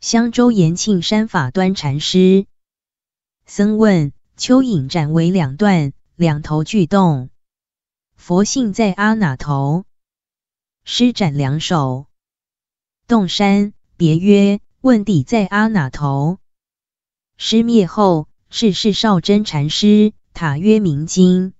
襄州延庆山法端禅师，僧问：蚯蚓斩为两段，两头俱动，佛性在阿哪头？施展两手，动山别曰：问底在阿哪头？师灭后，是是少真禅师塔曰明经。